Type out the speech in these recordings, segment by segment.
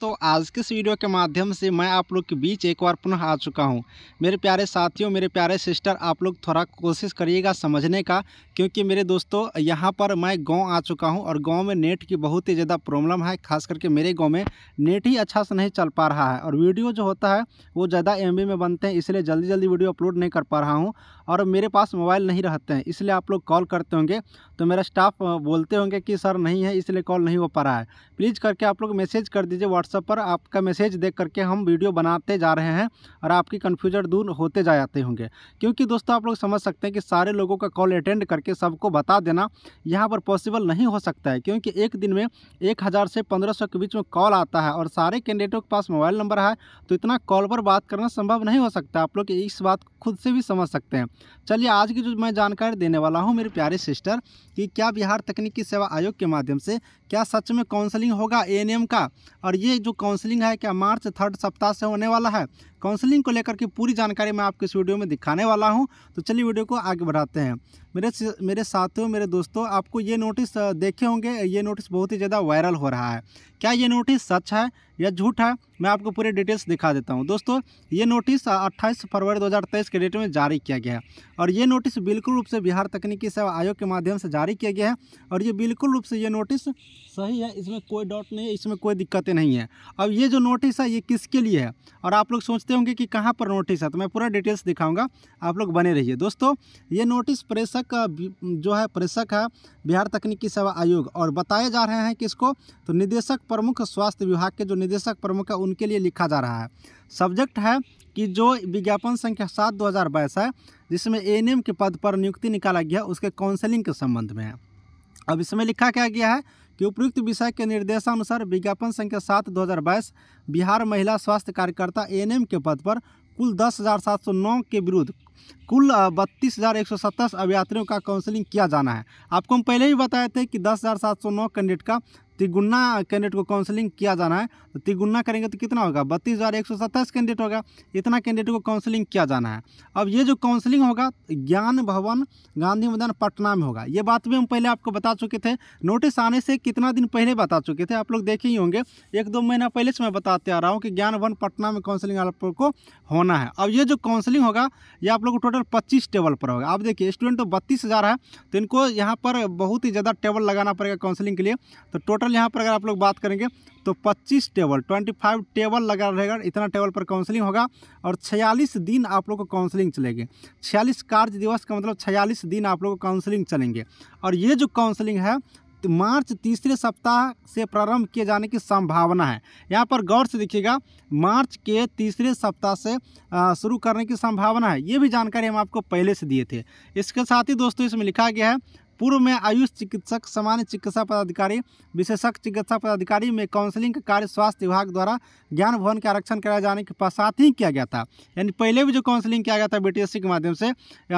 दोस्तों आज के इस वीडियो के माध्यम से मैं आप लोग के बीच एक बार पुनः आ चुका हूं मेरे प्यारे साथियों मेरे प्यारे सिस्टर आप लोग थोड़ा कोशिश करिएगा समझने का क्योंकि मेरे दोस्तों यहां पर मैं गांव आ चुका हूं और गांव में नेट की बहुत ही ज़्यादा प्रॉब्लम है खास करके मेरे गाँव में नेट ही अच्छा से नहीं चल पा रहा है और वीडियो जो होता है वो ज़्यादा एम में बनते हैं इसलिए जल्दी जल्दी वीडियो अपलोड नहीं कर पा रहा हूँ और मेरे पास मोबाइल नहीं रहते हैं इसलिए आप लोग कॉल करते होंगे तो मेरा स्टाफ बोलते होंगे कि सर नहीं है इसलिए कॉल नहीं हो पा रहा है प्लीज़ करके आप लोग मैसेज कर दीजिए व्हाट्सएप व्हाट्सएप पर आपका मैसेज देख करके हम वीडियो बनाते जा रहे हैं और आपकी कन्फ्यूजन दूर होते जा जाते होंगे क्योंकि दोस्तों आप लोग समझ सकते हैं कि सारे लोगों का कॉल अटेंड करके सबको बता देना यहाँ पर पॉसिबल नहीं हो सकता है क्योंकि एक दिन में एक हज़ार से पंद्रह सौ के बीच में कॉल आता है और सारे कैंडिडेटों के पास मोबाइल नंबर है तो इतना कॉल पर बात करना संभव नहीं हो सकता आप लोग इस बात खुद से भी समझ सकते हैं चलिए आज की जो मैं जानकारी देने वाला हूँ मेरे प्यारे सिस्टर कि क्या बिहार तकनीकी सेवा आयोग के माध्यम से क्या सच में काउंसलिंग होगा ए का और ये जो काउंसलिंग है क्या मार्च थर्ड सप्ताह से होने वाला है काउंसलिंग को लेकर के पूरी जानकारी मैं आपको इस वीडियो में दिखाने वाला हूँ तो चलिए वीडियो को आगे बढ़ाते हैं मेरे मेरे साथियों मेरे दोस्तों आपको ये नोटिस देखे होंगे ये नोटिस बहुत ही ज़्यादा वायरल हो रहा है क्या ये नोटिस सच है या झूठ है मैं आपको पूरे डिटेल्स दिखा देता हूँ दोस्तों ये नोटिस 28 फरवरी 2023 के डेट में जारी किया गया है और ये नोटिस बिल्कुल रूप से बिहार तकनीकी सेवा आयोग के माध्यम से जारी किया गया है और ये बिल्कुल रूप से ये नोटिस सही है इसमें कोई डाउट नहीं है इसमें कोई दिक्कतें नहीं है अब ये जो नोटिस है ये किसके लिए है और आप लोग सोचते होंगे कि कहाँ पर नोटिस है तो मैं पूरा डिटेल्स दिखाऊँगा आप लोग बने रहिए दोस्तों ये नोटिस प्रेषक एक जो है प्रेषक है बिहार तकनीकी सेवा आयोग और बताए जा रहे हैं किसको तो निदेशक प्रमुख स्वास्थ्य विभाग के जो निदेशक प्रमुख है उनके लिए लिखा जा रहा है सब्जेक्ट है कि जो विज्ञापन संख्या सात दो हज़ार बाईस है जिसमें ए के पद पर नियुक्ति निकाला गया उसके काउंसलिंग के संबंध में है अब इसमें लिखा क्या गया है कि उपयुक्त विषय के निर्देशानुसार विज्ञापन संख्या सात दो हज़ार बाईस बिहार महिला स्वास्थ्य कार्यकर्ता एएनएम के पद पर कुल दस हज़ार सात सौ नौ के विरुद्ध कुल बत्तीस हज़ार एक सौ सत्ताईस अभ्यार्थियों का काउंसलिंग किया जाना है आपको हम पहले ही बताए थे कि दस हज़ार सात सौ नौ कैंडिडेट का तिगुना कैंडिडेट को काउंसलिंग किया जाना है तो तिगुना करेंगे तो कितना होगा बत्तीस हज़ार एक सौ सत्ताईस कैंडिडेट होगा इतना कैंडिडेट को काउंसलिंग किया जाना है अब ये जो काउंसलिंग होगा ज्ञान भवन गांधी मैदान पटना में होगा ये बात भी हम पहले आपको बता चुके थे नोटिस आने से कितना दिन पहले बता चुके थे आप लोग देखे ही होंगे एक दो महीना पहले से मैं बताते आ रहा हूँ कि ज्ञान भवन पटना में काउंसलिंग आप लोग को होना है अब ये जो काउंसलिंग होगा ये आप लोग को टोटल पच्चीस टेबल पर होगा आप देखिए स्टूडेंट तो बत्तीस है तो इनको यहाँ पर बहुत ही ज़्यादा टेबल लगाना पड़ेगा काउंसलिंग के लिए तो टोटल टोटल यहाँ पर अगर आप लोग बात करेंगे तो 25 टेबल 25 टेबल लगा रहेगा इतना टेबल पर काउंसलिंग होगा और 46 दिन आप लोग को काउंसलिंग चलेगी 46 कार्य दिवस का मतलब 46 दिन आप लोग को काउंसलिंग चलेंगे और ये जो काउंसलिंग है तो मार्च तीसरे सप्ताह से प्रारंभ किए जाने की संभावना है यहाँ पर गौर से देखिएगा मार्च के तीसरे सप्ताह से शुरू करने की संभावना है ये भी जानकारी हम आपको पहले से दिए थे इसके साथ ही दोस्तों इसमें लिखा गया है पूर्व में आयुष चिकित्सक सामान्य चिकित्सा पदाधिकारी विशेषज्ञ चिकित्सा पदाधिकारी में काउंसलिंग का कार्य स्वास्थ्य विभाग द्वारा ज्ञान भवन के आरक्षण कराए जाने के पश्चात ही किया गया था यानी पहले भी जो काउंसलिंग किया गया था बी के माध्यम से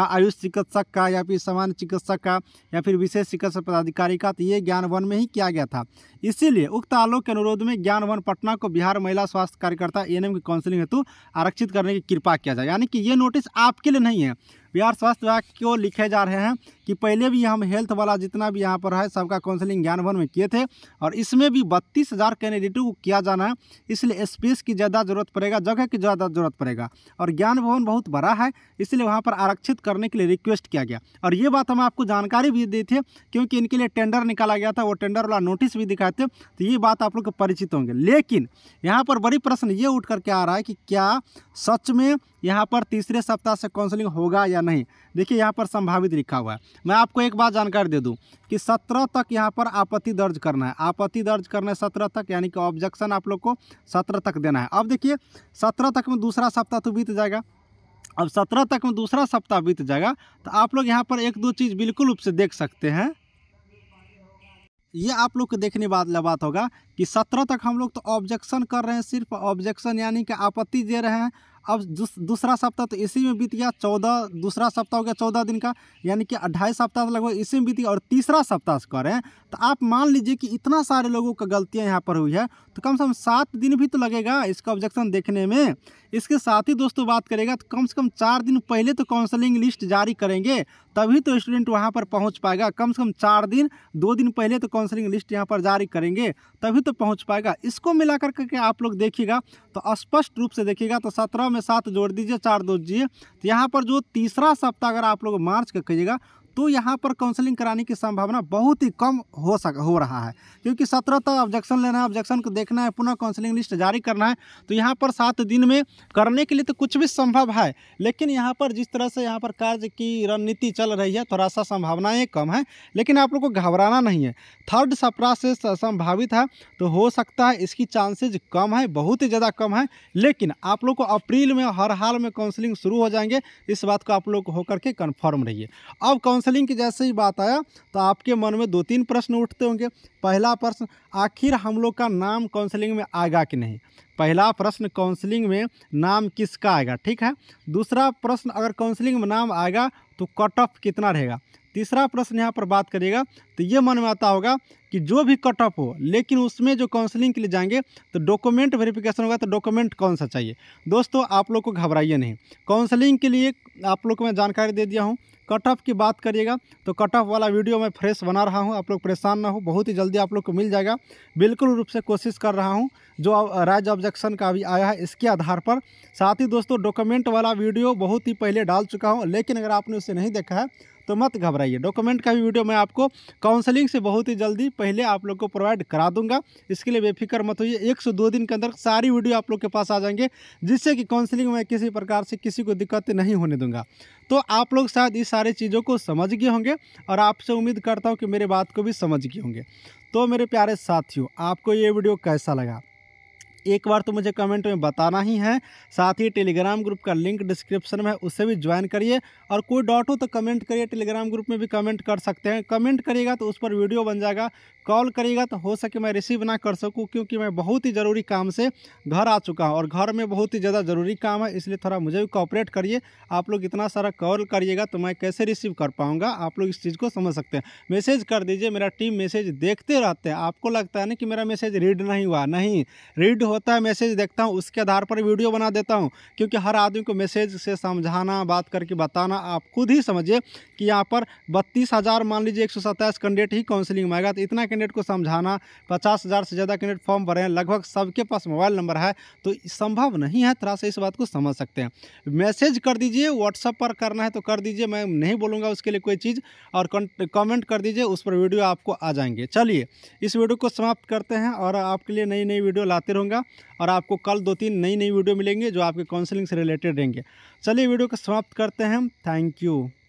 आयुष चिकित्सक का या फिर सामान्य चिकित्सक का या फिर विशेष चिकित्सा पदाधिकारी का तो ये ज्ञान भवन में ही किया गया था इसीलिए उक्त आलोक के अनुरोध में ज्ञान भवन पटना को बिहार महिला स्वास्थ्य कार्यकर्ता एएनएम की काउंसलिंग हेतु आरक्षित करने की कृपा किया जाए यानी कि ये नोटिस आपके लिए नहीं है बिहार स्वास्थ्य विभाग को लिखे जा रहे हैं कि पहले भी हम हेल्थ वाला जितना भी यहाँ पर है सबका काउंसलिंग ज्ञान भवन में किए थे और इसमें भी बत्तीस हज़ार कैंडिडेटों को किया जाना है इसलिए स्पेस की ज़्यादा ज़रूरत पड़ेगा जगह की ज़्यादा ज़रूरत पड़ेगा और ज्ञान भवन बहुत बड़ा है इसलिए वहाँ पर आरक्षित करने के लिए रिक्वेस्ट किया गया और ये बात हम आपको जानकारी भी दी थी क्योंकि इनके लिए टेंडर निकाला गया था वो टेंडर वाला नोटिस भी दिखाए थे तो ये बात आप लोग परिचित होंगे लेकिन यहाँ पर बड़ी प्रश्न ये उठ करके आ रहा है कि क्या सच में यहाँ पर तीसरे सप्ताह से काउंसलिंग होगा या या नहीं देखिए यहाँ पर संभावित लिखा हुआ है मैं आपको एक बात जानकारी दे दूँ कि सत्रह तक यहाँ पर आपत्ति दर्ज करना है आपत्ति दर्ज करना है सत्रह तक यानी कि ऑब्जेक्शन आप लोग को सत्रह तक देना है अब देखिए सत्रह तक में दूसरा सप्ताह तो बीत जाएगा अब सत्रह तक में दूसरा सप्ताह बीत जाएगा तो आप लोग यहाँ पर एक दो चीज़ बिल्कुल रूप से देख सकते हैं ये आप लोग को देखने वाला बात होगा कि सत्रह तक हम लोग तो ऑब्जेक्शन कर रहे हैं सिर्फ ऑब्जेक्शन यानी कि आपत्ति दे रहे हैं अब दूसरा सप्ताह तो इसी में बीत गया चौदह दूसरा सप्ताह हो गया चौदह दिन का यानी कि अढ़ाई सप्ताह तो लगभग इसी में बीत गया और तीसरा सप्ताह करें तो आप मान लीजिए कि इतना सारे लोगों का गलतियाँ यहाँ पर हुई है तो कम से कम सात दिन भी तो लगेगा इसका ऑब्जेक्शन देखने में इसके साथ ही दोस्तों बात करेगा तो कम से कम चार दिन पहले तो काउंसलिंग लिस्ट जारी करेंगे तभी तो स्टूडेंट वहाँ पर पहुँच पाएगा कम से कम चार दिन दो दिन पहले तो काउंसलिंग लिस्ट यहाँ पर जारी करेंगे तभी तो पहुँच पाएगा इसको मिलाकर करके आप लोग देखिएगा तो स्पष्ट रूप से देखिएगा तो सत्रह में में सात जोड़ दीजिए चार दो दीजिए तो यहाँ पर जो तीसरा सप्ताह अगर आप लोग मार्च का कहिएगा तो यहाँ पर काउंसलिंग कराने की संभावना बहुत ही कम हो सक हो रहा है क्योंकि सत्रह तक ऑब्जेक्शन लेना है ऑब्जेक्शन को देखना है पुनः काउंसलिंग लिस्ट जारी करना है तो यहाँ पर सात दिन में करने के लिए तो कुछ भी संभव है लेकिन यहाँ पर जिस तरह से यहाँ पर कार्य की रणनीति चल रही है थोड़ा सा संभावनाएँ कम है लेकिन आप लोग को घबराना नहीं है थर्ड सप्राह से संभावित है तो हो सकता है इसकी चांसेज कम है बहुत ही ज़्यादा कम है लेकिन आप लोग को अप्रैल में हर हाल में काउंसलिंग शुरू हो जाएंगे इस बात को आप लोग होकर के कन्फर्म रहिए अब काउंस काउंसलिंग की जैसे ही बात आया तो आपके मन में दो तीन प्रश्न उठते होंगे पहला प्रश्न आखिर हम लोग का नाम काउंसलिंग में आएगा कि नहीं पहला प्रश्न काउंसलिंग में नाम किसका आएगा ठीक है दूसरा प्रश्न अगर काउंसलिंग में नाम आएगा तो कट ऑफ कितना रहेगा तीसरा प्रश्न यहाँ पर बात करिएगा तो ये मन में आता होगा कि जो भी कट ऑफ हो लेकिन उसमें जो काउंसलिंग के लिए जाएंगे तो डॉक्यूमेंट वेरिफिकेशन होगा तो डॉक्यूमेंट कौन सा चाहिए दोस्तों आप लोग को घबराइए नहीं काउंसलिंग के लिए आप लोग को मैं जानकारी दे दिया हूँ कट ऑफ की बात करिएगा तो कट ऑफ वाला वीडियो मैं फ्रेश बना रहा हूँ आप लोग परेशान ना हो बहुत ही जल्दी आप लोग को मिल जाएगा बिल्कुल रूप से कोशिश कर रहा हूँ जो राज ऑब्जेक्शन का अभी आया है इसके आधार पर साथ ही दोस्तों डॉक्यूमेंट वाला वीडियो बहुत ही पहले डाल चुका हूँ लेकिन अगर आपने उसे नहीं देखा है तो मत घबराइए डॉक्यूमेंट का भी वीडियो मैं आपको काउंसलिंग से बहुत ही जल्दी पहले आप लोग को प्रोवाइड करा दूंगा इसके लिए बेफिक्र मत होइए एक से दो दिन के अंदर सारी वीडियो आप लोग के पास आ जाएंगे जिससे कि काउंसलिंग में किसी प्रकार से किसी को दिक्कत नहीं होने दूंगा तो आप लोग शायद इस सारी चीज़ों को समझ गए होंगे और आपसे उम्मीद करता हूँ कि मेरे बात को भी समझ गए होंगे तो मेरे प्यारे साथियों आपको ये वीडियो कैसा लगा एक बार तो मुझे कमेंट में बताना ही है साथ ही टेलीग्राम ग्रुप का लिंक डिस्क्रिप्शन में है उससे भी ज्वाइन करिए और कोई डाउट हो तो कमेंट करिए टेलीग्राम ग्रुप में भी कमेंट कर सकते हैं कमेंट करिएगा तो उस पर वीडियो बन जाएगा कॉल करिएगा तो हो सके मैं रिसीव ना कर सकूँ क्योंकि मैं बहुत ही ज़रूरी काम से घर आ चुका हूँ और घर में बहुत ही ज़्यादा ज़रूरी काम है इसलिए थोड़ा मुझे भी कॉपरेट करिए आप लोग इतना सारा कॉल करिएगा तो मैं कैसे रिसीव कर पाऊँगा आप लोग इस चीज़ को समझ सकते हैं मैसेज कर दीजिए मेरा टीम मैसेज देखते रहते हैं आपको लगता है ना कि मेरा मैसेज रीड नहीं हुआ नहीं रीड होता है मैसेज देखता हूँ उसके आधार पर वीडियो बना देता हूँ क्योंकि हर आदमी को मैसेज से समझाना बात करके बताना आप खुद ही समझिए कि यहाँ पर बत्तीस मान लीजिए एक कैंडिडेट ही काउंसिलिंग में आएगा तो इतना कैंडिडेट को समझाना पचास हज़ार से ज़्यादा कैंडिडेट फॉर्म भरे हैं लगभग सबके पास मोबाइल नंबर है तो संभव नहीं है थोड़ा सा इस बात को समझ सकते हैं मैसेज कर दीजिए व्हाट्सअप पर करना है तो कर दीजिए मैं नहीं बोलूँगा उसके लिए कोई चीज़ और कमेंट कर दीजिए उस पर वीडियो आपको आ जाएंगे चलिए इस वीडियो को समाप्त करते हैं और आपके लिए नई नई वीडियो लाते रहूँगा और आपको कल दो तीन नई नई वीडियो मिलेंगे जो आपके काउंसलिंग से रिलेटेड रहेंगे चलिए वीडियो को समाप्त करते हैं थैंक यू